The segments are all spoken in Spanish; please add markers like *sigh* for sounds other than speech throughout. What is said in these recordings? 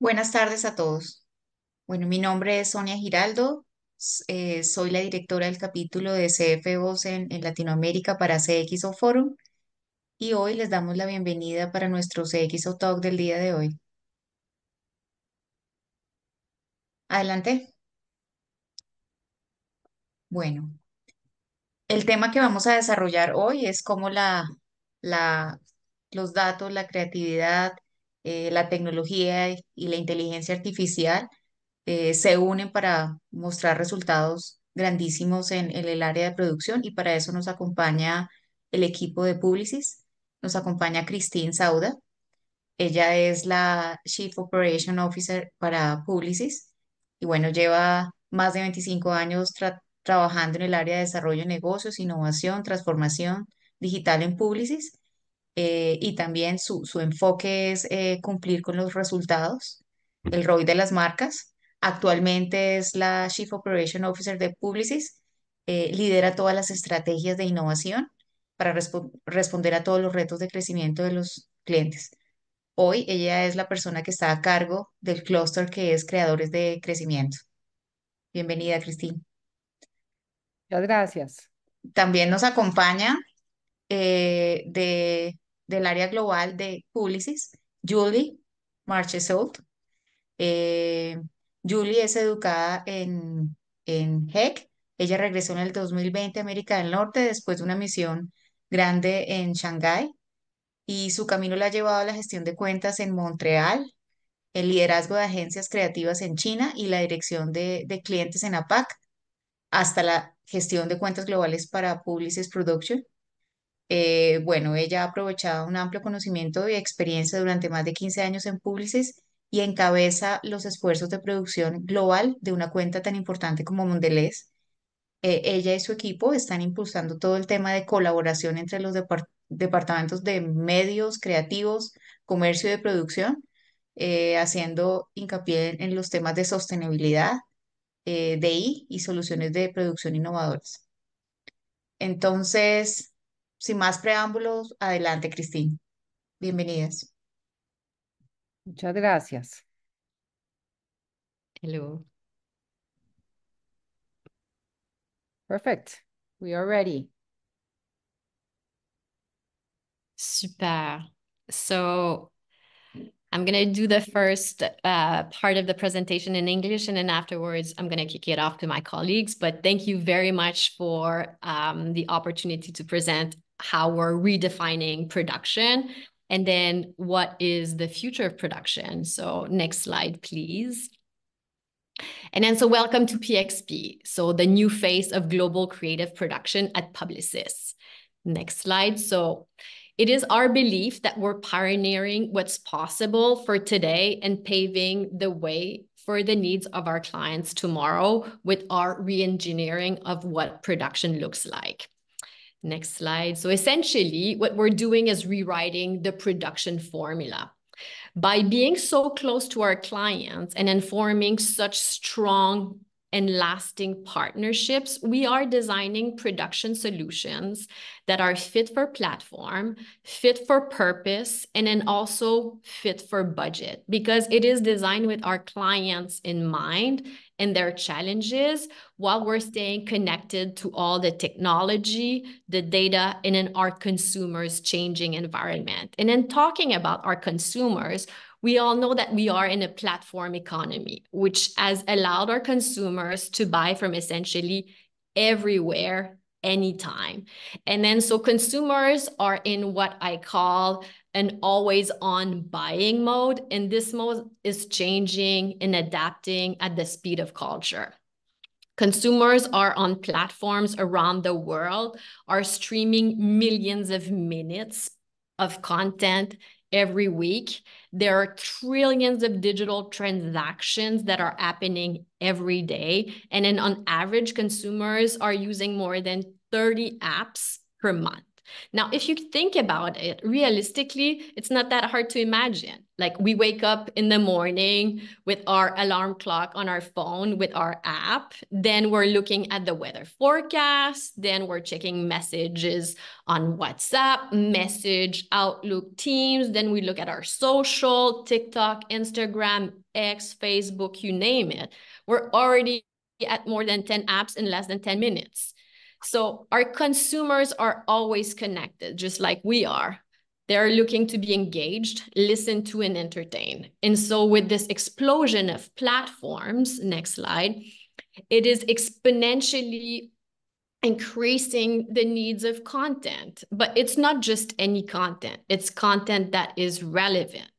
Buenas tardes a todos. Bueno, mi nombre es Sonia Giraldo, eh, soy la directora del capítulo de CFOs en, en Latinoamérica para CXO Forum y hoy les damos la bienvenida para nuestro CXO Talk del día de hoy. Adelante. Bueno, el tema que vamos a desarrollar hoy es cómo la, la, los datos, la creatividad, eh, la tecnología y la inteligencia artificial eh, se unen para mostrar resultados grandísimos en, el área de producción y para eso nos acompaña el equipo de Publicis, nos acompaña Christine Sauda, ella es la Chief Operation Officer para Publicis y bueno, lleva más de 25 años trabajando en el área de desarrollo de negocios, innovación, transformación digital en Publicis eh, y también su, su enfoque es eh, cumplir con los resultados, el rol de las marcas. Actualmente es la Chief Operation Officer de Publicis, eh, lidera todas las estrategias de innovación para responder a todos los retos de crecimiento de los clientes. Hoy ella es la persona que está a cargo del clúster que es Creadores de Crecimiento. Bienvenida, Cristina. Muchas gracias. También nos acompaña de del área global de Publicis, Julie Marchesault. Eh, Julie es educada en, HEC. Ella regresó en el 2020 a América del Norte después de una misión grande en Shanghái y su camino la ha llevado a la gestión de cuentas en Montreal, el liderazgo de agencias creativas en China y la dirección de, de clientes en APAC, hasta la gestión de cuentas globales para Publicis Production. Eh, bueno, ella ha aprovechado un amplio conocimiento y experiencia durante más de 15 años en Publicis y encabeza los esfuerzos de producción global de una cuenta tan importante como Mondelez. Eh, ella y su equipo están impulsando todo el tema de colaboración entre los departamentos de medios creativos, comercio y de producción, eh, haciendo hincapié en, los temas de sostenibilidad, eh, DI y soluciones de producción innovadoras. Entonces, sin más preámbulos, adelante, Cristina. Bienvenidas. Muchas gracias. Hello. Perfect. We are ready. Super. So I'm going to do the first uh, part of the presentation in English, and then afterwards, I'm going to kick it off to my colleagues. But thank you very much for um, the opportunity to present how we're redefining production and then what is the future of production. So next slide, please. And then so welcome to PXP, so the new face of global creative production at Publicis. Next slide. So it is our belief that we're pioneering what's possible for today and paving the way for the needs of our clients tomorrow with our reengineering of what production looks like. Next slide. So essentially, what we're doing is rewriting the production formula. By being so close to our clients and informing such strong and lasting partnerships, we are designing production solutions that are fit for platform, fit for purpose, and then also fit for budget because it is designed with our clients in mind and their challenges while we're staying connected to all the technology, the data, and then our consumers' changing environment. And then talking about our consumers, we all know that we are in a platform economy, which has allowed our consumers to buy from essentially everywhere anytime. And then so consumers are in what I call an always on buying mode. And this mode is changing and adapting at the speed of culture. Consumers are on platforms around the world, are streaming millions of minutes of content every week. There are trillions of digital transactions that are happening every day. And then on average, consumers are using more than 30 apps per month. Now, if you think about it realistically, it's not that hard to imagine. Like we wake up in the morning with our alarm clock on our phone with our app, then we're looking at the weather forecast, then we're checking messages on WhatsApp, message, Outlook, Teams, then we look at our social, TikTok, Instagram, X, Facebook, you name it. We're already at more than 10 apps in less than 10 minutes. So our consumers are always connected, just like we are. They're looking to be engaged, listen to, and entertain. And so, with this explosion of platforms, next slide, it is exponentially increasing the needs of content. But it's not just any content, it's content that is relevant,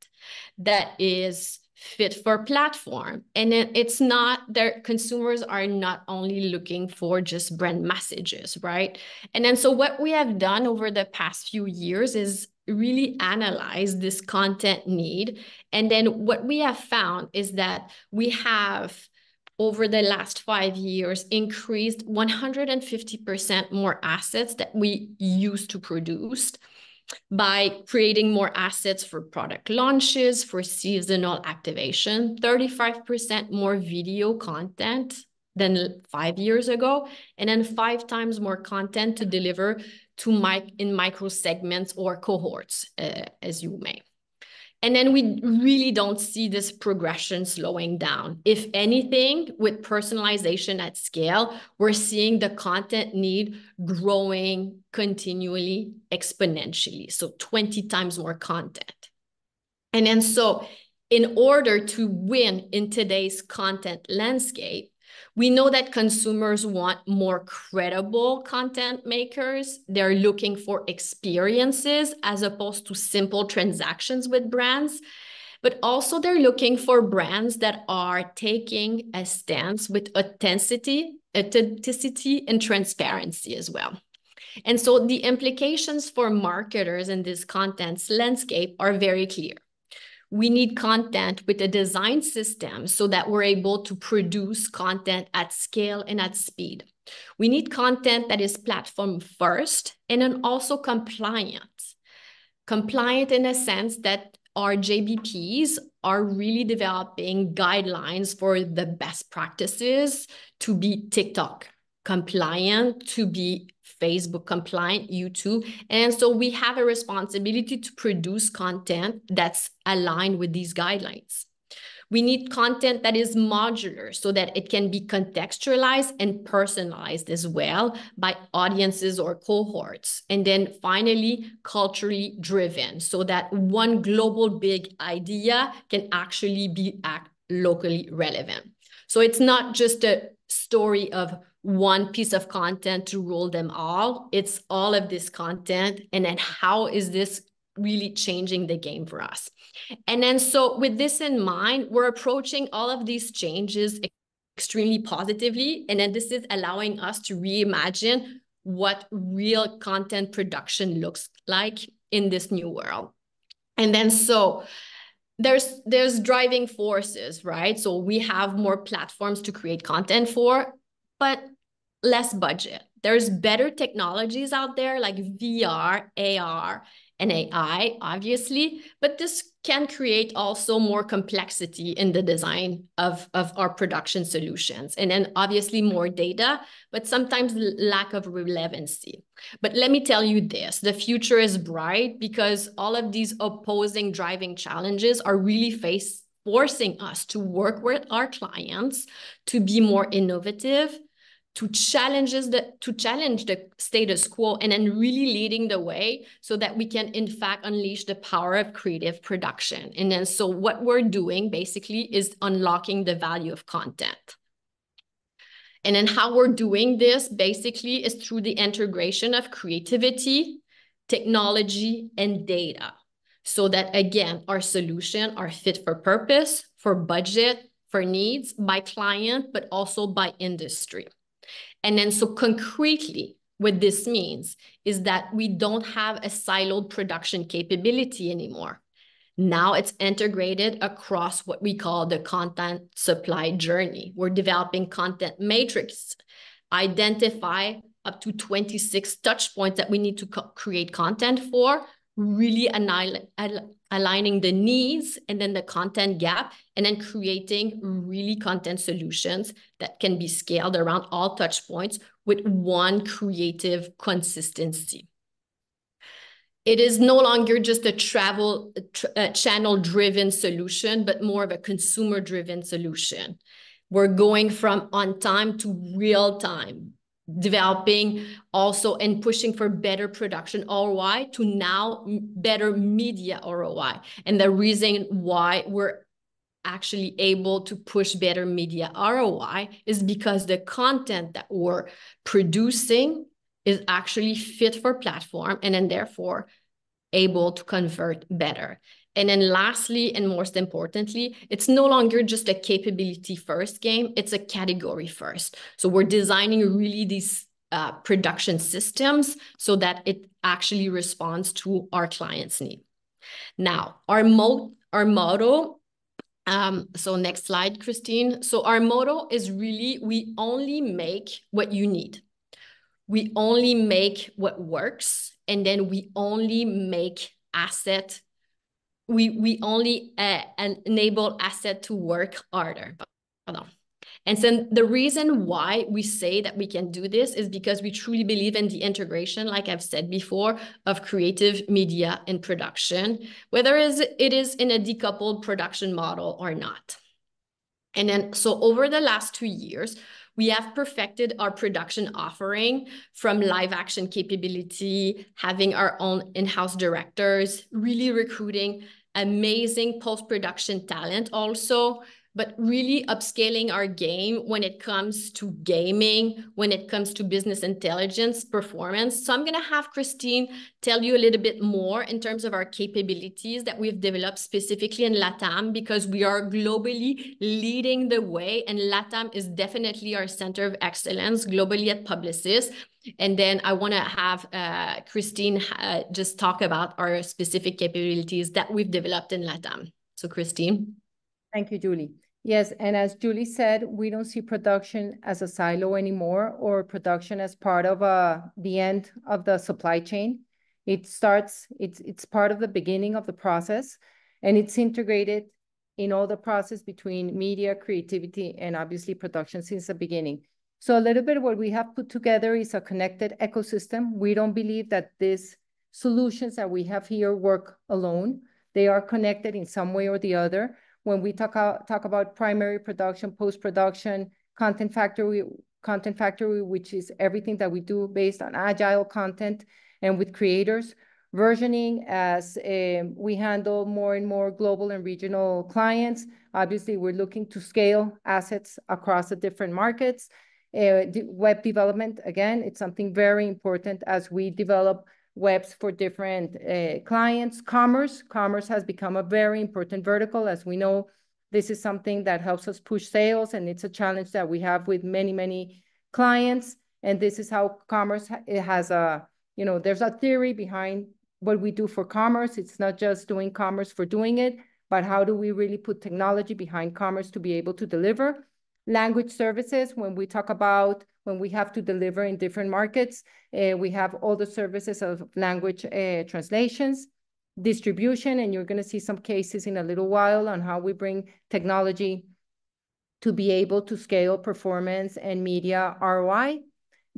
that is fit for platform. And it, it's not their consumers are not only looking for just brand messages, right? And then so what we have done over the past few years is really analyze this content need. And then what we have found is that we have over the last five years increased 150% more assets that we used to produce by creating more assets for product launches, for seasonal activation, 35% more video content than five years ago, and then five times more content to deliver to mic in micro segments or cohorts, uh, as you may. And then we really don't see this progression slowing down. If anything, with personalization at scale, we're seeing the content need growing continually exponentially. So 20 times more content. And then so in order to win in today's content landscape, we know that consumers want more credible content makers. They're looking for experiences as opposed to simple transactions with brands. But also, they're looking for brands that are taking a stance with authenticity, authenticity and transparency as well. And so, the implications for marketers in this content landscape are very clear we need content with a design system so that we're able to produce content at scale and at speed. We need content that is platform first and then also compliant. Compliant in a sense that our JBPs are really developing guidelines for the best practices to be TikTok compliant, to be Facebook compliant, YouTube. And so we have a responsibility to produce content that's aligned with these guidelines. We need content that is modular so that it can be contextualized and personalized as well by audiences or cohorts. And then finally, culturally driven so that one global big idea can actually be act locally relevant. So it's not just a story of one piece of content to rule them all. It's all of this content. And then how is this really changing the game for us? And then, so with this in mind, we're approaching all of these changes extremely positively. And then this is allowing us to reimagine what real content production looks like in this new world. And then, so there's there's driving forces right so we have more platforms to create content for but less budget. There's better technologies out there like VR, AR, and AI, obviously, but this can create also more complexity in the design of, of our production solutions. And then obviously more data, but sometimes lack of relevancy. But let me tell you this, the future is bright because all of these opposing driving challenges are really face forcing us to work with our clients to be more innovative to challenges the to challenge the status quo and then really leading the way so that we can in fact unleash the power of creative production and then so what we're doing basically is unlocking the value of content and then how we're doing this basically is through the integration of creativity technology and data so that again our solution are fit for purpose for budget for needs by client but also by industry and then so concretely, what this means is that we don't have a siloed production capability anymore. Now it's integrated across what we call the content supply journey. We're developing content matrix, identify up to 26 touch points that we need to co create content for, really aligning the needs and then the content gap, and then creating really content solutions that can be scaled around all touch points with one creative consistency. It is no longer just a travel uh, channel driven solution, but more of a consumer driven solution. We're going from on time to real time, developing also and pushing for better production ROI to now better media ROI. And the reason why we're actually able to push better media ROI is because the content that we're producing is actually fit for platform and then therefore able to convert better. And then lastly, and most importantly, it's no longer just a capability first game, it's a category first. So we're designing really these uh, production systems so that it actually responds to our clients' need. Now, our, mo our motto, um, so next slide, Christine. So our motto is really, we only make what you need. We only make what works, and then we only make asset we we only uh, enable asset to work harder. Pardon. And so the reason why we say that we can do this is because we truly believe in the integration, like I've said before, of creative media and production, whether it is in a decoupled production model or not. And then, so over the last two years, we have perfected our production offering from live action capability, having our own in house directors, really recruiting amazing post-production talent also, but really upscaling our game when it comes to gaming, when it comes to business intelligence, performance. So I'm going to have Christine tell you a little bit more in terms of our capabilities that we've developed specifically in LATAM because we are globally leading the way and LATAM is definitely our center of excellence globally at Publicis. And then I want to have uh, Christine uh, just talk about our specific capabilities that we've developed in LATAM. So Christine. Thank you, Julie. Yes, and as Julie said, we don't see production as a silo anymore or production as part of uh, the end of the supply chain. It starts, it's, it's part of the beginning of the process and it's integrated in all the process between media, creativity, and obviously production since the beginning. So a little bit what we have put together is a connected ecosystem. We don't believe that these solutions that we have here work alone. They are connected in some way or the other. When we talk, talk about primary production, post-production, content factory, content factory, which is everything that we do based on agile content and with creators, versioning as um, we handle more and more global and regional clients. Obviously, we're looking to scale assets across the different markets. Uh, web development, again, it's something very important as we develop webs for different uh, clients. Commerce, commerce has become a very important vertical. As we know, this is something that helps us push sales and it's a challenge that we have with many, many clients. And this is how commerce, it has a, you know, there's a theory behind what we do for commerce. It's not just doing commerce for doing it, but how do we really put technology behind commerce to be able to deliver? language services, when we talk about when we have to deliver in different markets, uh, we have all the services of language uh, translations, distribution, and you're going to see some cases in a little while on how we bring technology to be able to scale performance and media ROI.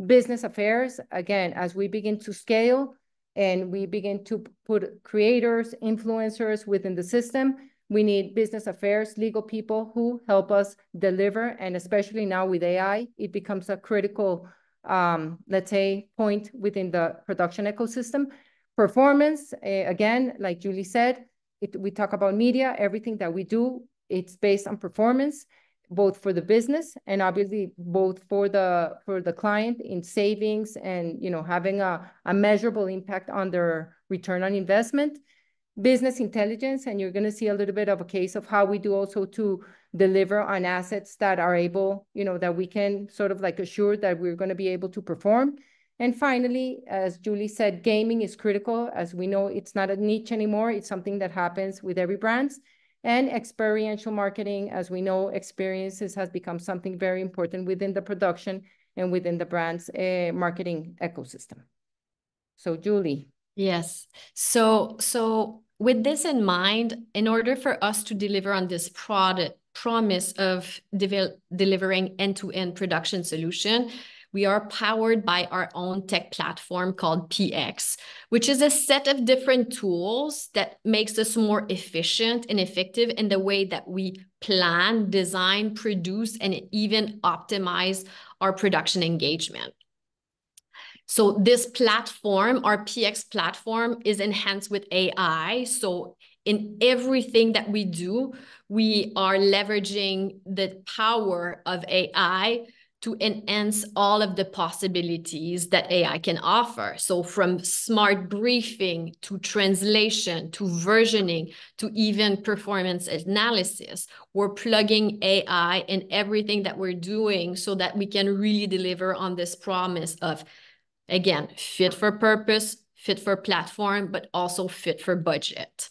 Business affairs, again, as we begin to scale and we begin to put creators, influencers within the system, we need business affairs, legal people who help us deliver. And especially now with AI, it becomes a critical, um, let's say, point within the production ecosystem. Performance, eh, again, like Julie said, it, we talk about media, everything that we do, it's based on performance, both for the business and obviously both for the for the client in savings and you know having a, a measurable impact on their return on investment business intelligence, and you're going to see a little bit of a case of how we do also to deliver on assets that are able, you know, that we can sort of like assure that we're going to be able to perform. And finally, as Julie said, gaming is critical. As we know, it's not a niche anymore. It's something that happens with every brands. And experiential marketing, as we know, experiences has become something very important within the production and within the brand's uh, marketing ecosystem. So Julie. Yes. So so with this in mind, in order for us to deliver on this product promise of devel- delivering end-to-end production solution, we are powered by our own tech platform called PX, which is a set of different tools that makes us more efficient and effective in the way that we plan, design, produce, and even optimize our production engagement. So this platform, our PX platform, is enhanced with AI. So in everything that we do, we are leveraging the power of AI to enhance all of the possibilities that AI can offer. So, from smart briefing to translation to versioning to even performance analysis, we're plugging AI in everything that we're doing so that we can really deliver on this promise of Again, fit for purpose, fit for platform, but also fit for budget.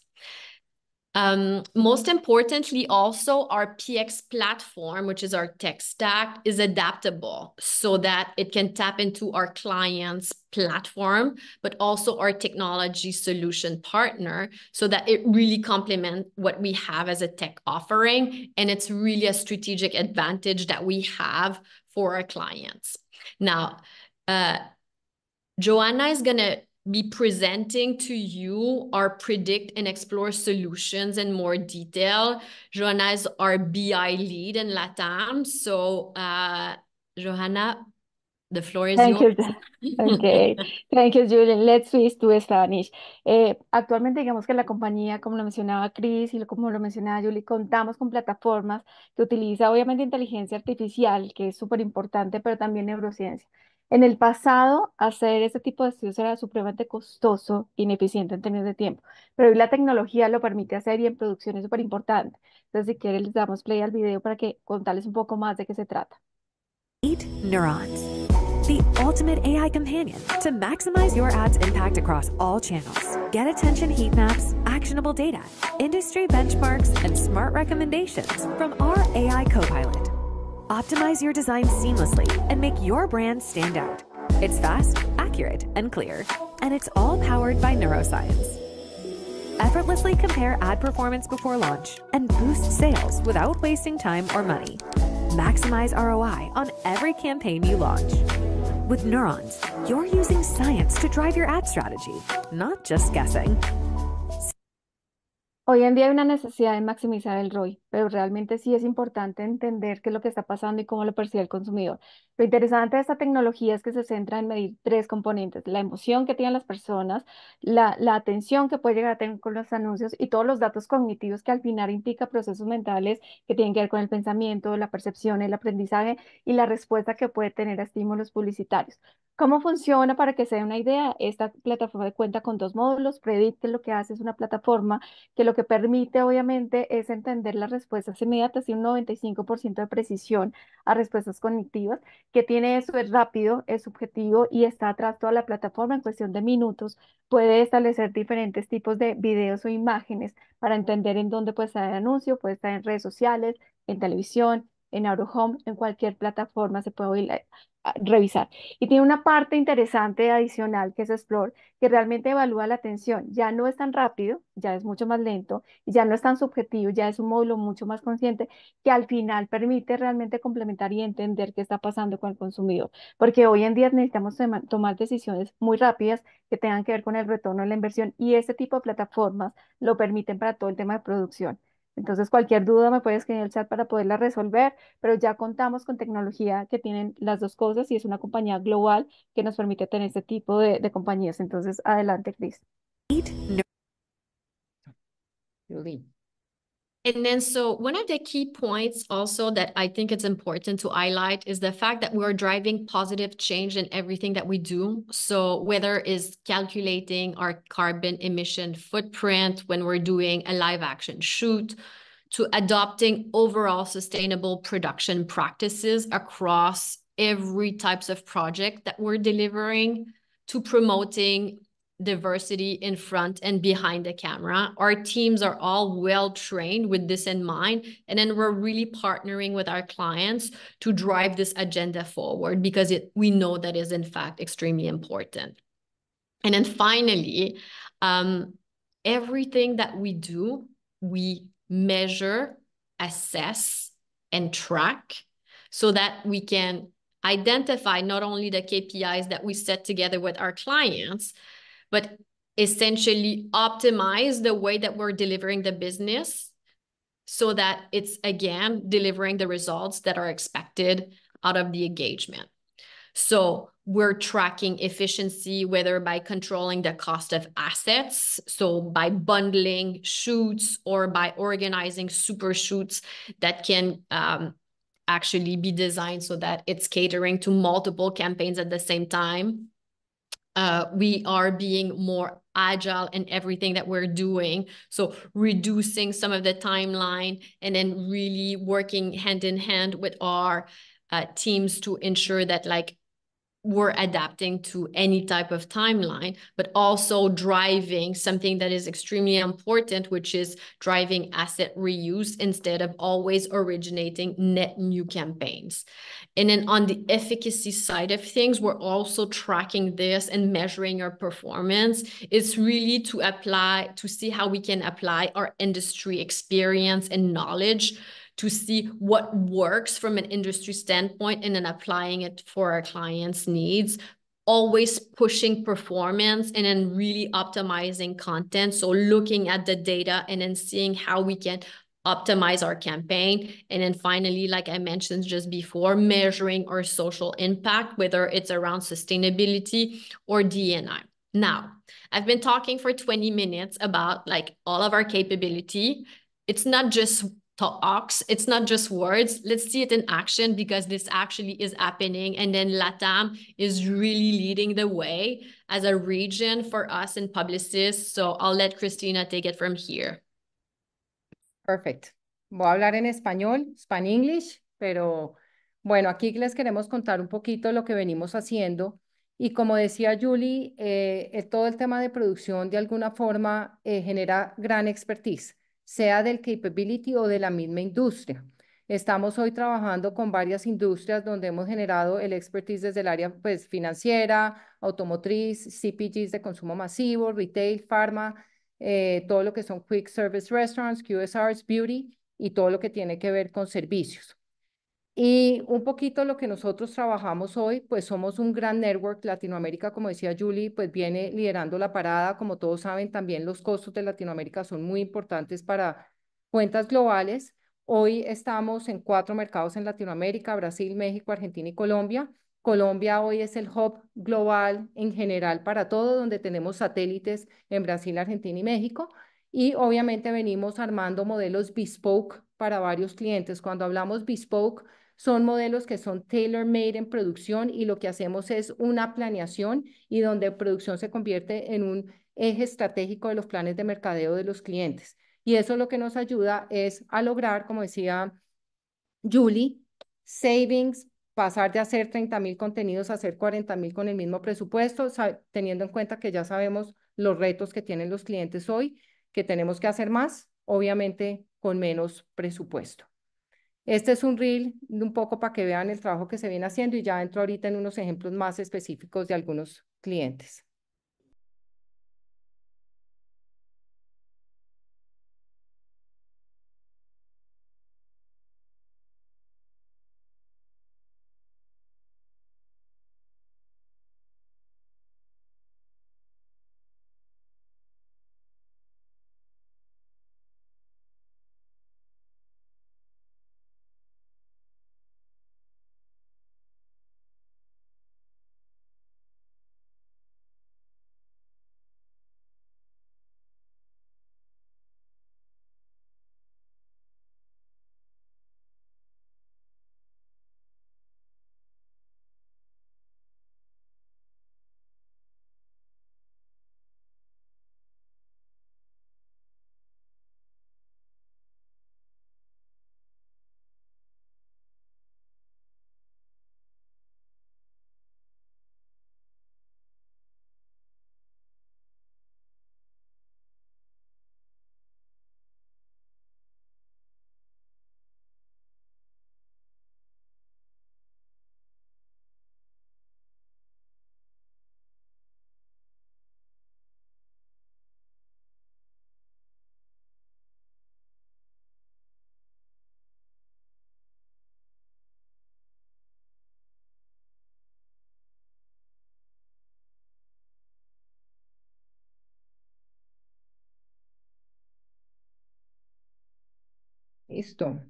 Um, most importantly, also our PX platform, which is our tech stack, is adaptable so that it can tap into our client's platform, but also our technology solution partner so that it really complements what we have as a tech offering. And it's really a strategic advantage that we have for our clients. Now, uh, Joanna is going to be presenting to you our predict and explore solutions in more detail. Joanna is our BI lead in LATAM. So, uh, Johanna, the floor is yours. *laughs* Okay. Thank you, Julian. Let's switch to Spanish. Eh, actualmente, digamos que la compañía, como lo mencionaba Chris y como lo mencionaba Julie, contamos con plataformas que utiliza obviamente inteligencia artificial, que es súper importante, pero también neurociencia. En el pasado, hacer este tipo de estudios era supremamente costoso, ineficiente en términos de tiempo, pero hoy la tecnología lo permite hacer y en producción es súper importante. Entonces, si quieren, les damos play al video para que contarles un poco más de qué se trata. Eight neurons, the ultimate AI companion to maximize your ad's impact across all channels. Get attention heat maps, actionable data, industry benchmarks, and smart recommendations from our AI copilot. Optimize your design seamlessly and make your brand stand out. It's fast, accurate, and clear, and it's all powered by neuroscience. Effortlessly compare ad performance before launch and boost sales without wasting time or money. Maximize ROI on every campaign you launch. With Neurons, you're using science to drive your ad strategy, not just guessing. Hoy en día hay una necesidad de maximizar el ROI, pero realmente sí es importante entender qué es lo que está pasando y cómo lo percibe el consumidor. Lo interesante de esta tecnología es que se centra en medir tres componentes, la emoción que tienen las personas, la, atención que puede llegar a tener con los anuncios y todos los datos cognitivos que al final implica procesos mentales que tienen que ver con el pensamiento, la percepción, el aprendizaje y la respuesta que puede tener a estímulos publicitarios. ¿Cómo funciona? Para que se dé una idea, esta plataforma cuenta con dos módulos. Predict lo que hace es una plataforma que lo que que permite obviamente es entender las respuestas inmediatas y un 95% de precisión a respuestas cognitivas. que tiene eso? Es rápido, es subjetivo y está atrás toda la plataforma en cuestión de minutos. Puede establecer diferentes tipos de videos o imágenes para entender en dónde puede estar el anuncio, puede estar en redes sociales, en televisión, en Aurohome, en cualquier plataforma se puede eh, revisar. Y tiene una parte interesante adicional que es Explore, que realmente evalúa la atención. Ya no es tan rápido, ya es mucho más lento, ya no es tan subjetivo, ya es un módulo mucho más consciente que al final permite realmente complementar y entender qué está pasando con el consumidor. Porque hoy en día necesitamos tomar decisiones muy rápidas que tengan que ver con el retorno de la inversión y este tipo de plataformas lo permiten para todo el tema de producción. Entonces, cualquier duda me puedes escribir en el chat para poderla resolver, pero ya contamos con tecnología que tienen las dos cosas y es una compañía global que nos permite tener este tipo de, de compañías. Entonces, adelante, Cris. And then, so one of the key points also that I think it's important to highlight is the fact that we're driving positive change in everything that we do. So whether is calculating our carbon emission footprint when we're doing a live action shoot, to adopting overall sustainable production practices across every types of project that we're delivering, to promoting diversity in front and behind the camera. Our teams are all well trained with this in mind. And then we're really partnering with our clients to drive this agenda forward because it, we know that is, in fact, extremely important. And then finally, um, everything that we do, we measure, assess, and track so that we can identify not only the KPIs that we set together with our clients, but essentially optimize the way that we're delivering the business so that it's again delivering the results that are expected out of the engagement. So we're tracking efficiency, whether by controlling the cost of assets, so by bundling shoots or by organizing super shoots that can um, actually be designed so that it's catering to multiple campaigns at the same time uh, we are being more agile in everything that we're doing. So reducing some of the timeline and then really working hand in hand with our uh, teams to ensure that like we're adapting to any type of timeline, but also driving something that is extremely important, which is driving asset reuse instead of always originating net new campaigns. And then on the efficacy side of things, we're also tracking this and measuring our performance. It's really to apply, to see how we can apply our industry experience and knowledge to see what works from an industry standpoint and then applying it for our clients' needs always pushing performance and then really optimizing content so looking at the data and then seeing how we can optimize our campaign and then finally like i mentioned just before measuring our social impact whether it's around sustainability or dni now i've been talking for 20 minutes about like all of our capability it's not just talks. It's not just words. Let's see it in action because this actually is happening. And then LATAM is really leading the way as a region for us and publicists. So I'll let Christina take it from here. Perfect. Voy a hablar en español, Span English, pero bueno, aquí les queremos contar un poquito lo que venimos haciendo. Y como decía Julie, eh, eh, todo el tema de producción de alguna forma eh, genera gran expertise sea del capability o de la misma industria. Estamos hoy trabajando con varias industrias donde hemos generado el expertise desde el área pues, financiera, automotriz, CPGs de consumo masivo, retail, pharma, eh, todo lo que son quick service restaurants, QSRs, beauty y todo lo que tiene que ver con servicios. Y un poquito lo que nosotros trabajamos hoy, pues somos un gran network. Latinoamérica, como decía Julie, pues viene liderando la parada. Como todos saben, también los costos de Latinoamérica son muy importantes para cuentas globales. Hoy estamos en cuatro mercados en Latinoamérica, Brasil, México, Argentina y Colombia. Colombia hoy es el hub global en general para todo, donde tenemos satélites en Brasil, Argentina y México. Y obviamente venimos armando modelos bespoke para varios clientes. Cuando hablamos bespoke, son modelos que son tailor-made en producción y lo que hacemos es una planeación y donde producción se convierte en un eje estratégico de los planes de mercadeo de los clientes. Y eso lo que nos ayuda es a lograr, como decía Julie, savings, pasar de hacer 30 mil contenidos a hacer 40 mil con el mismo presupuesto, teniendo en cuenta que ya sabemos los retos que tienen los clientes hoy, que tenemos que hacer más, obviamente con menos presupuesto. Este es un reel un poco para que vean el trabajo que se viene haciendo y ya entro ahorita en unos ejemplos más específicos de algunos clientes. Listo.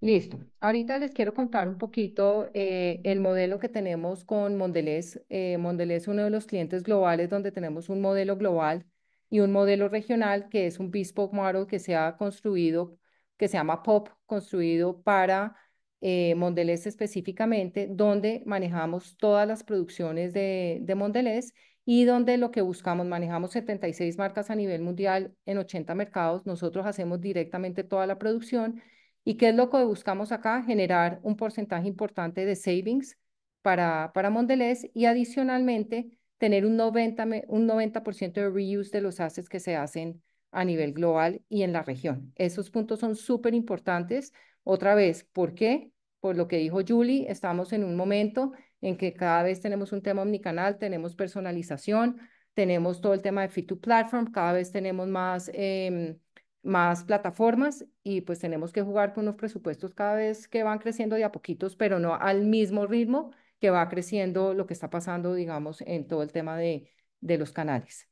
Listo. Ahorita les quiero contar un poquito eh, el modelo que tenemos con Mondelez. Eh, Mondelez es uno de los clientes globales donde tenemos un modelo global y un modelo regional que es un bespoke model que se ha construido, que se llama POP, construido para eh, Mondelez específicamente, donde manejamos todas las producciones de, de Mondelez y donde lo que buscamos, manejamos 76 marcas a nivel mundial en 80 mercados, nosotros hacemos directamente toda la producción. ¿Y qué es lo que buscamos acá? Generar un porcentaje importante de savings para, para Mondelez y adicionalmente tener un 90%, un 90 de reuse de los assets que se hacen a nivel global y en la región. Esos puntos son súper Importantes otra vez, ¿por qué? Por lo que dijo Julie, estamos en un momento en que cada vez tenemos un tema omnicanal, tenemos personalización, tenemos todo el tema de Fit to Platform, cada vez tenemos más, em, más plataformas y pues tenemos que jugar con unos presupuestos cada vez que van creciendo de a poquitos, pero no al mismo ritmo que va creciendo lo que está pasando, digamos, en todo el tema de, los canales.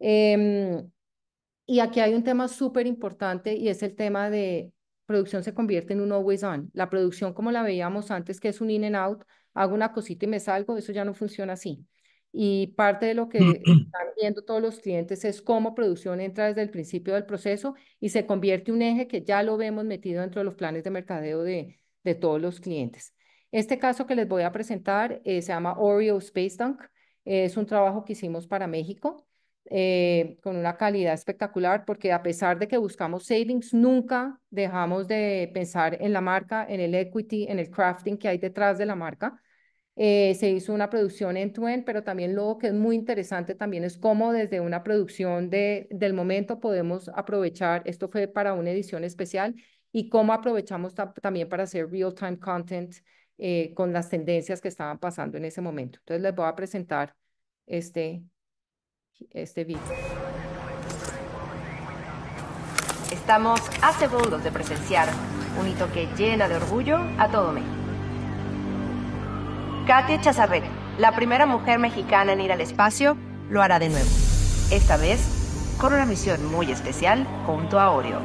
Em, y aquí hay un tema súper importante y es el tema de producción se convierte en un always on. La producción como la veíamos antes, que es un in and out, hago una cosita y me salgo, eso ya no funciona así. Y parte de lo mm, que mm. están viendo todos los clientes es cómo producción entra desde el principio del proceso y se convierte en un eje que ya lo vemos metido dentro de los planes de mercadeo de, de todos los clientes. Este caso que les voy a presentar eh, se llama Oreo Space Tank. es un trabajo que hicimos para México eh, con una calidad espectacular porque a pesar de que buscamos savings, nunca dejamos de pensar en la marca, en el equity, en el crafting que hay detrás de la marca. Eh, se hizo una producción en twin pero también lo que es muy interesante también es cómo desde una producción de, del momento podemos aprovechar, esto fue para una edición especial, y cómo aprovechamos también para hacer real-time content eh, con las tendencias que estaban pasando en ese momento. Entonces les voy a presentar este, este video. Estamos a segundos de presenciar un hito que llena de orgullo a todo México. Katia Chazabet, la primera mujer mexicana en ir al espacio, lo hará de nuevo. Esta vez con una misión muy especial junto a Oreo.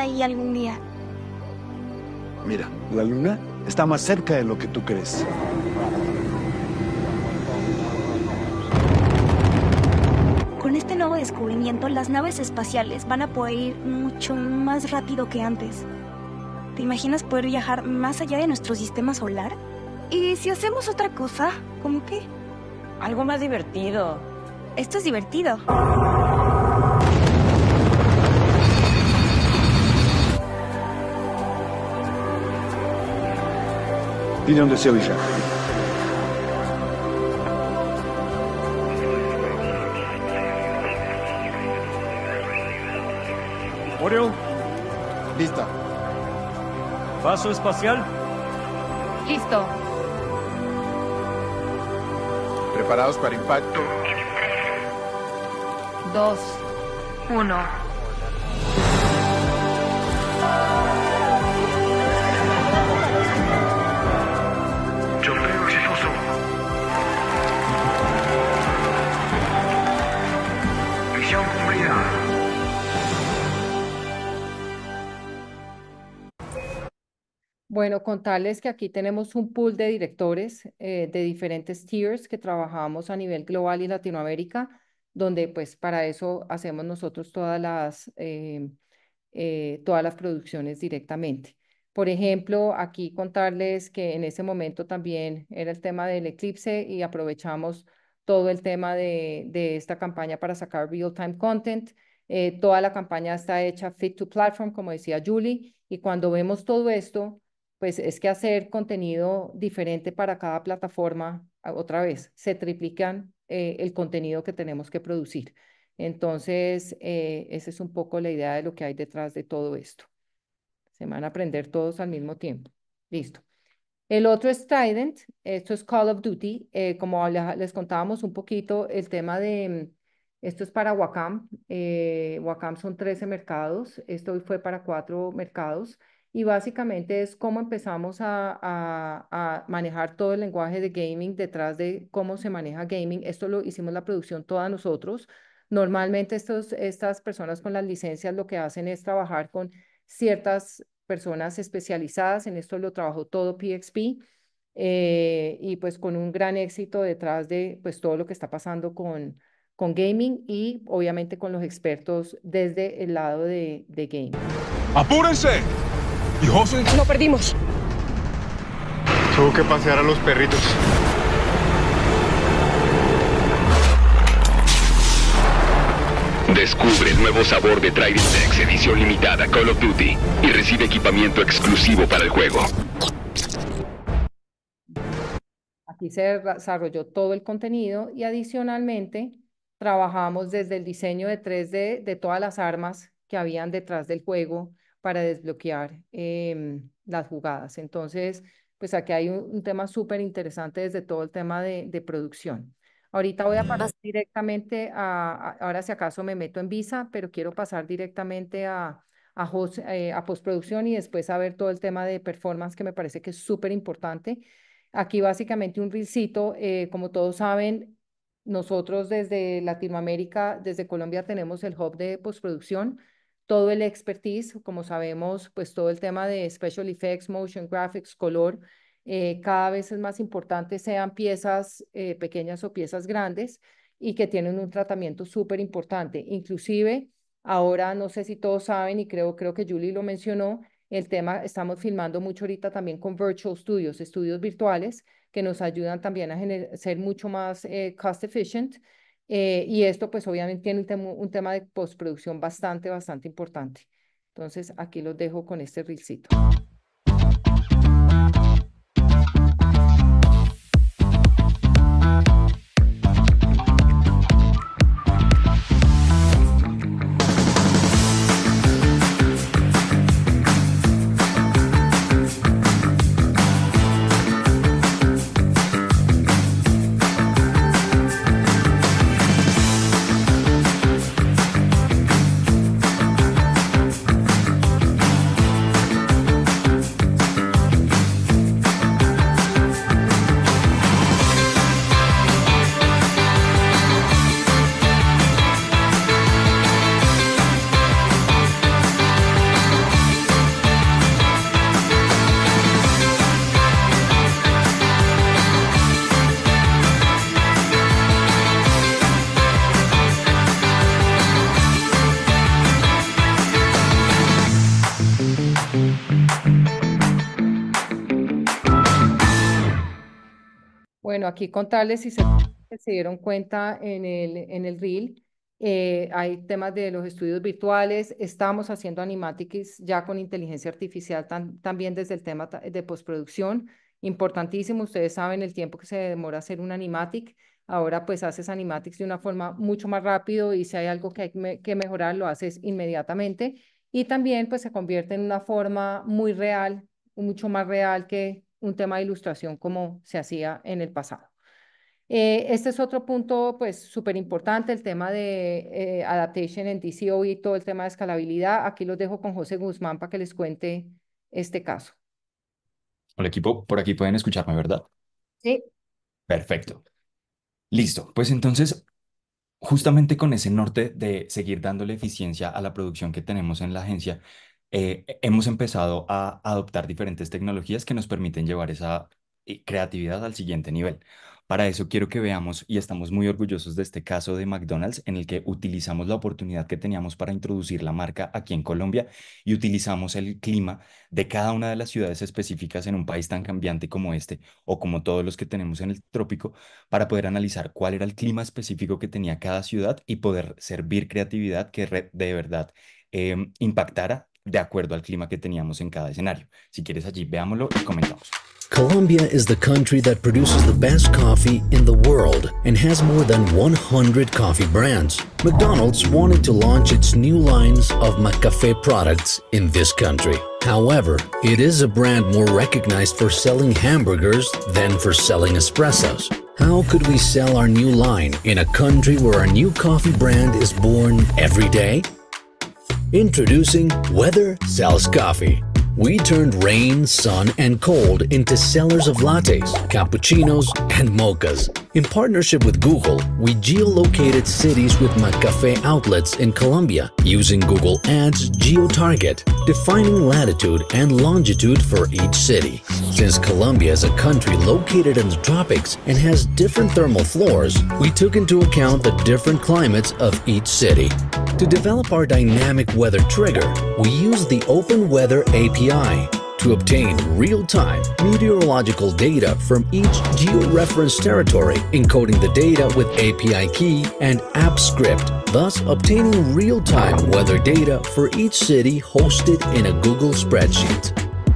ahí algún día. Mira, la luna está más cerca de lo que tú crees. Con este nuevo descubrimiento, las naves espaciales van a poder ir mucho más rápido que antes. ¿Te imaginas poder viajar más allá de nuestro sistema solar? ¿Y si hacemos otra cosa? ¿Cómo qué? Algo más divertido. Esto es divertido. donde de Sevilla. ¿Oreo? Lista. Paso espacial. Listo. Preparados para impacto. Dos. Uno. Bueno, contarles que aquí tenemos un pool de directores eh, de diferentes tiers que trabajamos a nivel global y Latinoamérica, donde pues para eso hacemos nosotros todas las, eh, eh, todas las producciones directamente. Por ejemplo, aquí contarles que en ese momento también era el tema del eclipse y aprovechamos todo el tema de, de esta campaña para sacar real-time content. toda la campaña está hecha fit to platform, como decía Julie, y cuando vemos todo esto, pues es que hacer contenido diferente para cada plataforma, otra vez, se triplican eh, el contenido que tenemos que producir. Entonces, eh, esa es un poco la idea de lo que hay detrás de todo esto. Se van a aprender todos al mismo tiempo. Listo. El otro es Trident, esto es Call of Duty. Eh, como les contábamos un poquito, el tema de, esto es para Wacom. Wacom son 13 mercados, esto fue para cuatro mercados y básicamente es cómo empezamos a, manejar todo el lenguaje de gaming detrás de cómo se maneja gaming. Esto lo hicimos la producción toda nosotros. Normalmente estos, estas personas con las licencias lo que hacen es trabajar con ciertas personas especializadas. En esto lo trabajó todo PXP. Eh, y pues con un gran éxito detrás de pues todo lo que está pasando con, con gaming y obviamente con los expertos desde el lado de, de gaming. ¡Apúrense! ¡No perdimos. Tuvo que pasear a los perritos. Descubre el nuevo sabor de Trident X edición limitada Call of Duty y recibe equipamiento exclusivo para el juego. Aquí se desarrolló todo el contenido y adicionalmente trabajamos desde el diseño de 3D de todas las armas que habían detrás del juego, para desbloquear em, las jugadas. Entonces, pues aquí hay un, tema súper interesante desde todo el tema de, producción. Ahorita voy a pasar directamente a, ahora si acaso me meto en Visa, pero quiero pasar directamente a, eh, a, postproducción y después a ver todo el tema de performance que me parece que es súper importante. Aquí básicamente un reelcito, eh, como todos saben, nosotros desde Latinoamérica, desde Colombia tenemos el hub de postproducción, todo el expertise, como sabemos, pues todo el tema de special effects, motion graphics, color, eh, cada vez es más importante, sean piezas eh, pequeñas o piezas grandes, y que tienen un tratamiento súper importante. Inclusive, ahora no sé si todos saben, y creo, creo que Julie lo mencionó, el tema, estamos filmando mucho ahorita también con virtual studios, estudios virtuales, que nos ayudan también a ser mucho más eh, cost efficient eh, y esto pues obviamente tiene un, tema de postproducción bastante, bastante importante. Entonces aquí los dejo con este rilcito Bueno, aquí contarles si se, dieron cuenta en el, en el reel. Eh, hay temas de los estudios virtuales, estamos haciendo animatics ya con inteligencia artificial también desde el tema de postproducción, importantísimo, ustedes saben el tiempo que se demora hacer un animatic, ahora pues haces animatics de una forma mucho más rápido y si hay algo que hay que mejorar lo haces inmediatamente y también pues se convierte en una forma muy real, mucho más real que un tema de ilustración como se hacía en el pasado. Eh, este es otro punto pues súper importante, el tema de eh, adaptation en DCO y todo el tema de escalabilidad. Aquí los dejo con José Guzmán para que les cuente este caso. Hola equipo, por aquí pueden escucharme, ¿verdad? Sí. Perfecto. Listo, pues entonces justamente con ese norte de seguir dándole eficiencia a la producción que tenemos en la agencia, eh, e-, hemos empezado a adoptar diferentes tecnologías que nos permiten llevar esa eh, creatividad al siguiente nivel. Para eso quiero que veamos, y estamos muy orgullosos de este caso de McDonald's, en el que utilizamos la oportunidad que teníamos para introducir la marca aquí en Colombia y utilizamos el clima de cada una de las ciudades específicas en un país tan cambiante como este o como todos los que tenemos en el trópico para poder analizar cuál era el clima específico que tenía cada ciudad y poder servir creatividad que de verdad em, impactara de acuerdo al clima que teníamos en cada escenario. Si quieres allí, veámoslo y comentamos. Colombia is the country that produces the best coffee in the world and has more than 100 coffee brands. McDonald's wanted to launch its new lines of McCafe products in this country. However, it is a brand more recognized for selling hamburgers than for selling espressos. How could we sell our new line in a country where our new coffee brand is born every day? Introducing Weather Sells Coffee. We turned rain, sun, and cold into sellers of lattes, cappuccinos, and mochas. In partnership with Google, we geolocated cities with McCafe outlets in Colombia using Google Ads Geo-Target, defining latitude and longitude for each city. Since Colombia is a country located in the tropics and has different thermal floors, we took into account the different climates of each city. To develop our dynamic weather trigger, we use the Open Weather API to obtain real-time meteorological data from each georeferenced territory, encoding the data with API key and app script, thus obtaining real-time weather data for each city hosted in a Google spreadsheet.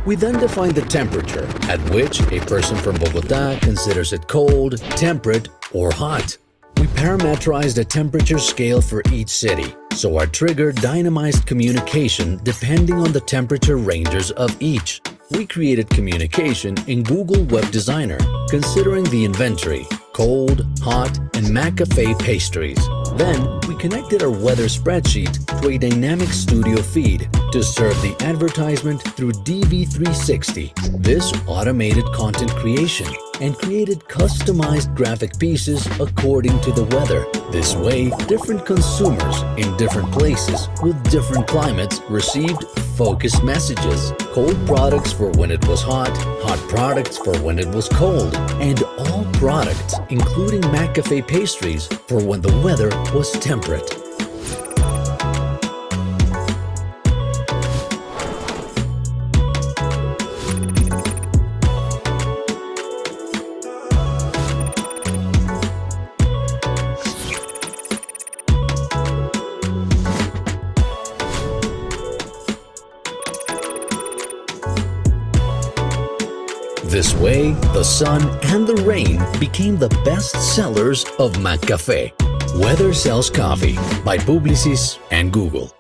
We then define the temperature at which a person from Bogota considers it cold, temperate, or hot. We parametrized a temperature scale for each city, so our trigger dynamized communication depending on the temperature ranges of each. We created communication in Google Web Designer, considering the inventory, cold, hot, and McAfee pastries. Then, we connected our weather spreadsheet to a dynamic studio feed to serve the advertisement through DV360, this automated content creation and created customized graphic pieces according to the weather. This way, different consumers in different places with different climates received focused messages. Cold products for when it was hot, hot products for when it was cold, and all products, including Maccafe pastries, for when the weather was temperate. the sun, and the rain became the best sellers of Maccafe. Weather sells coffee by Publicis and Google.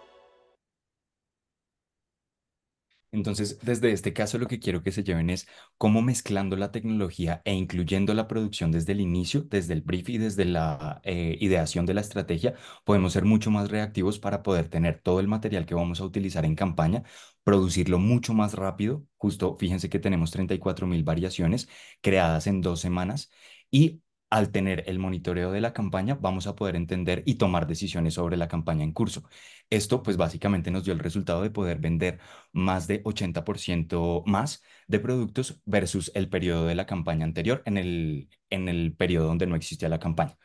Entonces, desde este caso, lo que quiero que se lleven es cómo mezclando la tecnología e incluyendo la producción desde el inicio, desde el brief y desde la eh, ideación de la estrategia, podemos ser mucho más reactivos para poder tener todo el material que vamos a utilizar en campaña, producirlo mucho más rápido. Justo, fíjense que tenemos 34 mil variaciones creadas en dos semanas y al tener el monitoreo de la campaña, vamos a poder entender y tomar decisiones sobre la campaña en curso. Esto, pues básicamente nos dio el resultado de poder vender más de 80% más de productos versus el periodo de la campaña anterior en el, en el periodo donde no existía la campaña.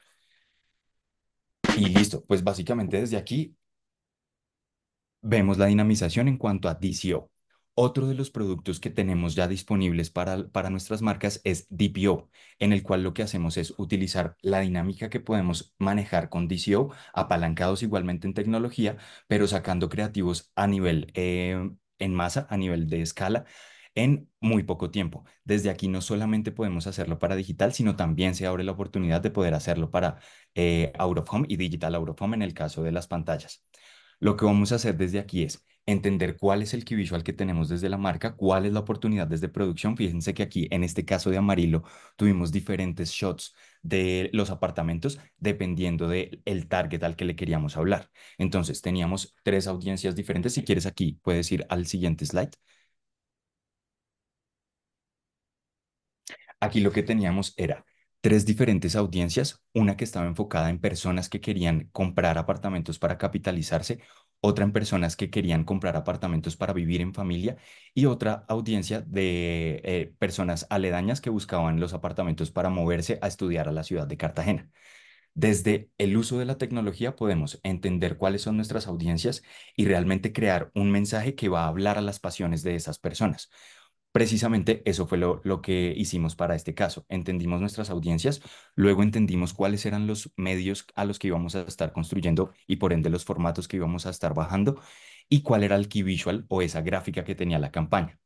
Y listo, pues básicamente desde aquí vemos la dinamización en cuanto a DCO. Otro de los productos que tenemos ya disponibles para, para nuestras marcas es DPO, en el cual lo que hacemos es utilizar la dinámica que podemos manejar con DCO, apalancados igualmente en tecnología, pero sacando creativos a nivel eh, en masa, a nivel de escala, en muy poco tiempo. Desde aquí no solamente podemos hacerlo para digital, sino también se abre la oportunidad de poder hacerlo para eh, Out of Home y Digital Out of Home en el caso de las pantallas. Lo que vamos a hacer desde aquí es entender cuál es el key visual que tenemos desde la marca, cuál es la oportunidad desde producción. Fíjense que aquí, en este caso de amarillo, tuvimos diferentes shots de los apartamentos dependiendo del el target al que le queríamos hablar. Entonces, teníamos tres audiencias diferentes. Si quieres aquí, puedes ir al siguiente slide. Aquí lo que teníamos era tres diferentes audiencias, una que estaba enfocada en personas que querían comprar apartamentos para capitalizarse, otra en personas que querían comprar apartamentos para vivir en familia y otra audiencia de eh, personas aledañas que buscaban los apartamentos para moverse a estudiar a la ciudad de Cartagena. Desde el uso de la tecnología podemos entender cuáles son nuestras audiencias y realmente crear un mensaje que va a hablar a las pasiones de esas personas precisamente eso fue lo, que hicimos para este caso. Entendimos nuestras audiencias, luego entendimos cuáles eran los medios a los que íbamos a estar construyendo y por ende los formatos que íbamos a estar bajando y cuál era el key visual o esa gráfica que tenía la campaña.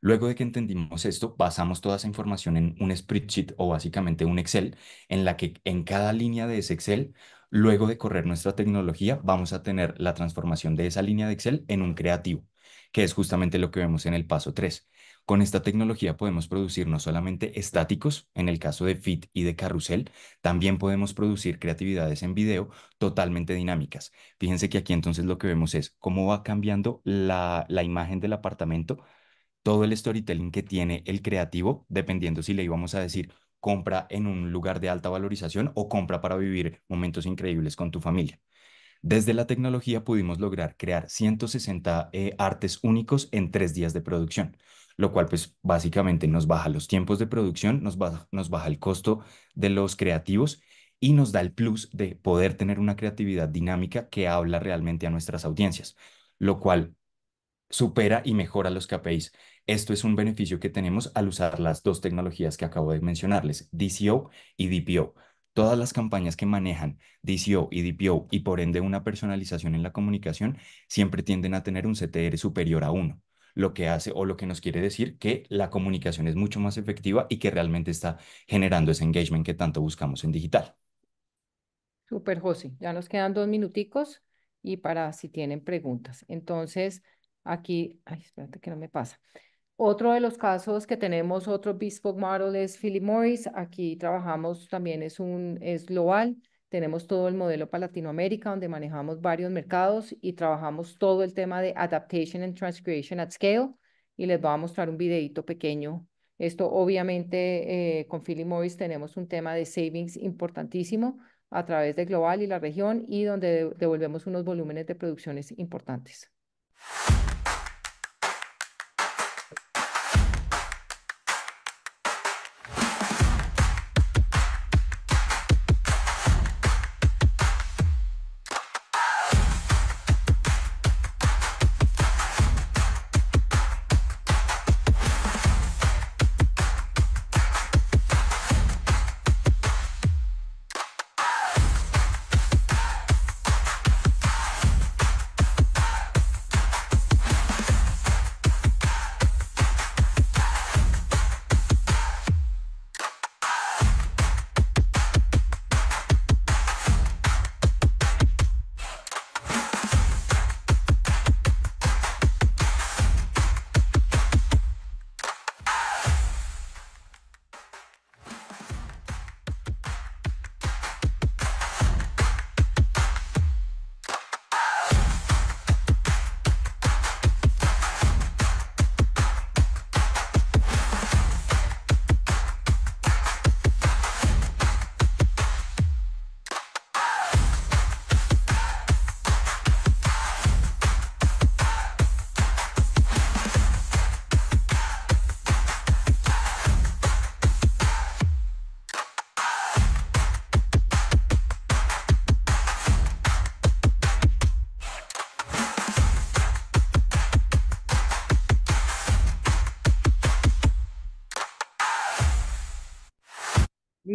Luego de que entendimos esto, basamos toda esa información en un spreadsheet o básicamente un Excel, en la que en cada línea de ese Excel, luego de correr nuestra tecnología, vamos a tener la transformación de esa línea de Excel en un creativo, que es justamente lo que vemos en el paso 3. Con esta tecnología podemos producir no solamente estáticos, en el caso de Fit y de Carrusel, también podemos producir creatividades en video totalmente dinámicas. Fíjense que aquí entonces lo que vemos es cómo va cambiando la, imagen del apartamento, todo el storytelling que tiene el creativo, dependiendo si le íbamos a decir compra en un lugar de alta valorización o compra para vivir momentos increíbles con tu familia. Desde la tecnología pudimos lograr crear 160 eh, artes únicos en tres días de producción lo cual pues básicamente nos baja los tiempos de producción, nos baja, nos baja el costo de los creativos y nos da el plus de poder tener una creatividad dinámica que habla realmente a nuestras audiencias, lo cual supera y mejora los KPIs. Esto es un beneficio que tenemos al usar las dos tecnologías que acabo de mencionarles, DCO y DPO. Todas las campañas que manejan DCO y DPO y por ende una personalización en la comunicación siempre tienden a tener un CTR superior a uno lo que hace o lo que nos quiere decir que la comunicación es mucho más efectiva y que realmente está generando ese engagement que tanto buscamos en digital. Super José, ya nos quedan dos minuticos y para si tienen preguntas. Entonces, aquí, ay, espérate que no me pasa. Otro de los casos que tenemos, otro Bispo model es Philip Morris. Aquí trabajamos también, es un, es global. Tenemos todo el modelo para Latinoamérica, donde manejamos varios mercados y trabajamos todo el tema de adaptation and transcreation at scale. Y les voy a mostrar un videito pequeño. Esto obviamente eh, con Philly Morris tenemos un tema de savings importantísimo a través de global y la región y donde devolvemos unos volúmenes de producciones importantes.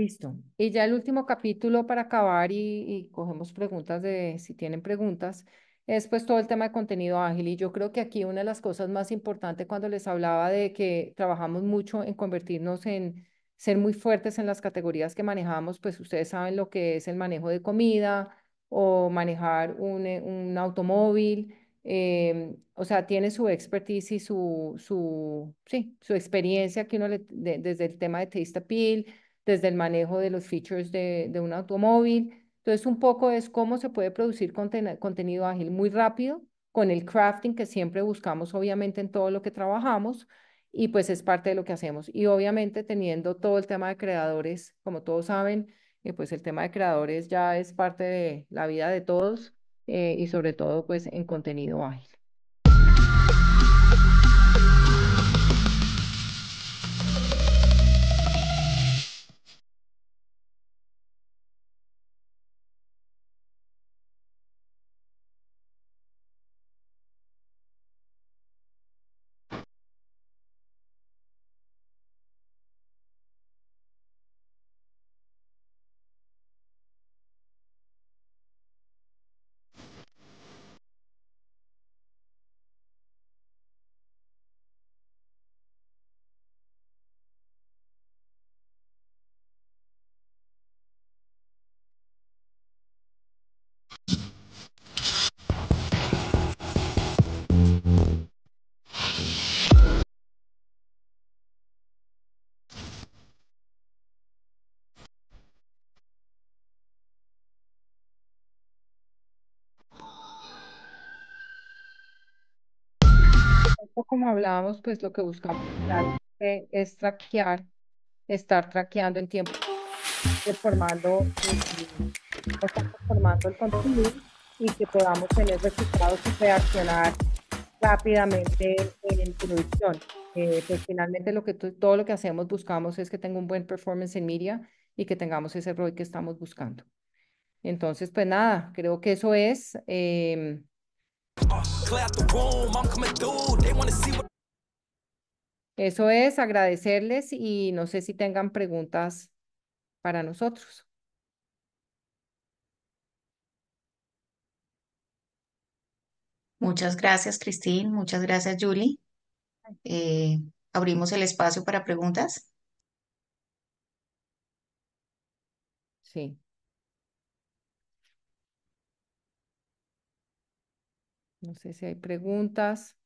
Listo. Y ya el último capítulo para acabar y, cogemos preguntas de si tienen preguntas, es pues todo el tema de contenido ágil. Y yo creo que aquí una de las cosas más importantes cuando les hablaba de que trabajamos mucho en convertirnos en ser muy fuertes en las categorías que manejamos, pues ustedes saben lo que es el manejo de comida o manejar un, eh, un automóvil. Eh, o sea, tiene su expertise y su, su, sí, su experiencia aquí uno desde el tema de taste appeal, desde el manejo de los features de, un automóvil. Entonces, un poco es cómo se puede producir contenido ágil muy rápido con el crafting que siempre buscamos, obviamente, en todo lo que trabajamos y pues es parte de lo que hacemos. Y obviamente teniendo todo el tema de creadores, como todos saben, eh, pues el tema de creadores ya es parte de la vida de todos eh, y sobre todo pues en contenido ágil. como hablábamos, pues lo que buscamos eh, es traquear, estar traqueando en tiempo, formando, formando el contenido y que podamos tener resultados y reaccionar rápidamente en introducción. Eh, pues finalmente lo que todo lo que hacemos buscamos es que tenga un buen performance en media y que tengamos ese ROI que estamos buscando. Entonces, pues nada, creo que eso es. Eh, eso es agradecerles y no sé si tengan preguntas para nosotros. Muchas gracias, Cristín. Muchas gracias, Julie. Eh, abrimos el espacio para preguntas. Sí. No sé si hay preguntas.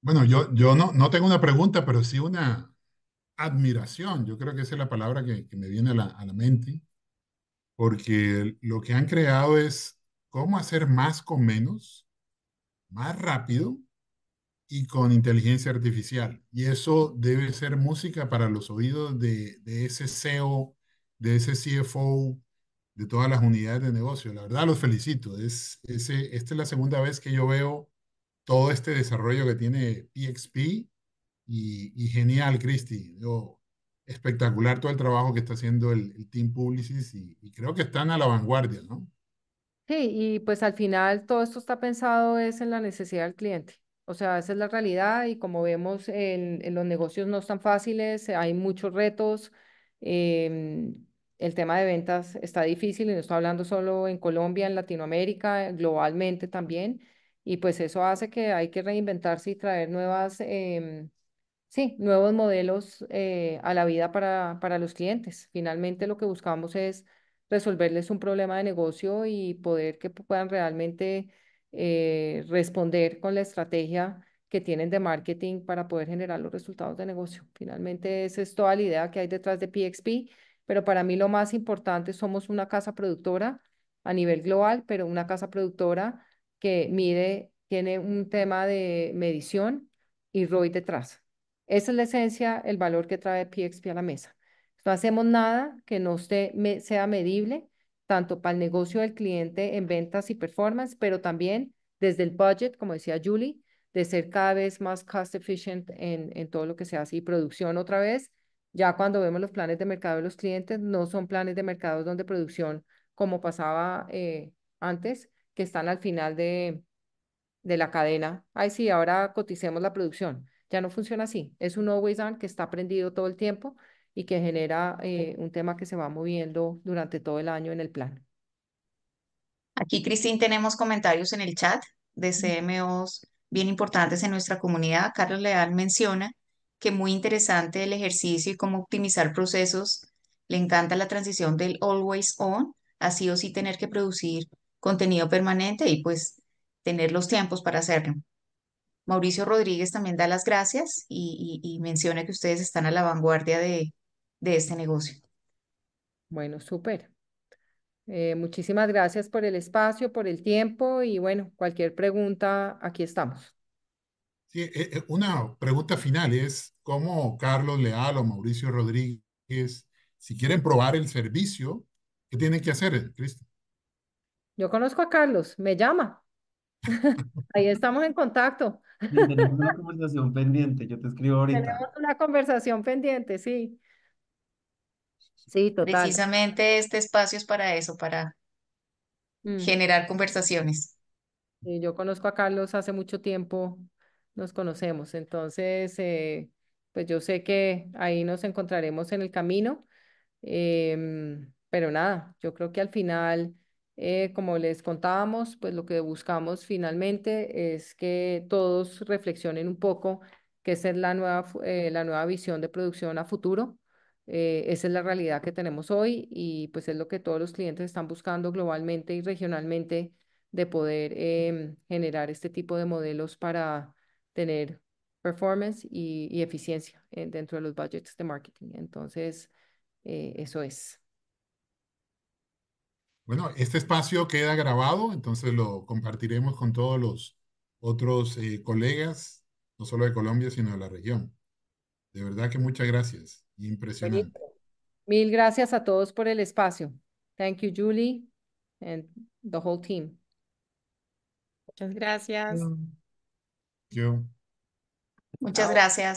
Bueno, yo, yo no, no tengo una pregunta, pero sí una admiración. Yo creo que esa es la palabra que, me viene a la, mente, porque lo que han creado es cómo hacer más con menos, más rápido y con inteligencia artificial. Y eso debe ser música para los oídos de, de ese CEO, de ese CFO, de todas las unidades de negocio. La verdad, los felicito. Es, esta es la segunda vez que yo veo todo este desarrollo que tiene PXP y, genial, Cristi. Espectacular todo el trabajo que está haciendo el, Team Publicis y, creo que están a la vanguardia, ¿no? Sí, y pues al final todo esto está pensado es en la necesidad del cliente. O sea, esa es la realidad y como vemos en, los negocios no están fáciles, hay muchos retos. Em, el tema de ventas está difícil y no está hablando solo en Colombia, en Latinoamérica, globalmente también. Y pues eso hace que hay que reinventarse y traer nuevas, em, sí, nuevos modelos eh, a la vida para, para los clientes. Finalmente lo que buscamos es resolverles un problema de negocio y poder que puedan realmente eh, responder con la estrategia que tienen de marketing para poder generar los resultados de negocio. Finalmente, esa es toda la idea que hay detrás de PXP pero para mí lo más importante, somos una casa productora a nivel global, pero una casa productora que mide, tiene un tema de medición y ROI detrás. Esa es la esencia, el valor que trae PXP a la mesa. No hacemos nada que no esté, sea medible, tanto para el negocio del cliente en ventas y performance, pero también desde el budget, como decía Julie, de ser cada vez más cost efficient en, en todo lo que se hace y producción otra vez, ya cuando vemos los planes de mercado de los clientes, no son planes de mercado donde producción, como pasaba eh, antes, que están al final de, la cadena. Ay, sí, ahora coticemos la producción. Ya no funciona así. Es un always on que está prendido todo el tiempo y que genera eh, un tema que se va moviendo durante todo el año en el plan. Aquí, Cristín, tenemos comentarios en el chat de CMOs bien importantes en nuestra comunidad. Carlos Leal menciona que muy interesante el ejercicio y cómo optimizar procesos. Le encanta la transición del always on, así o sí tener que producir contenido permanente y pues tener los tiempos para hacerlo. Mauricio Rodríguez también da las gracias y, menciona que ustedes están a la vanguardia de, este negocio. Bueno, súper. Eh, muchísimas gracias por el espacio, por el tiempo y bueno, cualquier pregunta, aquí estamos. Eh, eh, una pregunta final es, ¿cómo Carlos Leal o Mauricio Rodríguez, si quieren probar el servicio, qué tienen que hacer, eh, Cristo? Yo conozco a Carlos, me llama. *laughs* Ahí estamos en contacto. tenemos una conversación pendiente, yo te escribo ahorita. Tenemos una conversación pendiente, sí. Sí, total. Precisamente este espacio es para eso, para mm. generar conversaciones. yo conozco a Carlos hace mucho tiempo nos conocemos. Entonces, eh, pues yo sé que ahí nos encontraremos en el camino, em, pero nada, yo creo que al final, eh, como les contábamos, pues lo que buscamos finalmente es que todos reflexionen un poco que es la nueva, eh, la nueva visión de producción a futuro. esa es la realidad que tenemos hoy y pues es lo que todos los clientes están buscando globalmente y regionalmente de poder em, generar este tipo de modelos para, tener performance y, eficiencia eh, dentro de los budgets de marketing. Entonces, eh, eso es. Bueno, este espacio queda grabado, entonces lo compartiremos con todos los otros eh, colegas, no solo de Colombia, sino de la región. De verdad que muchas gracias. Impresionante. Mil gracias a todos por el espacio. Thank you, Julie, and the whole team. Muchas gracias. Muchas gracias.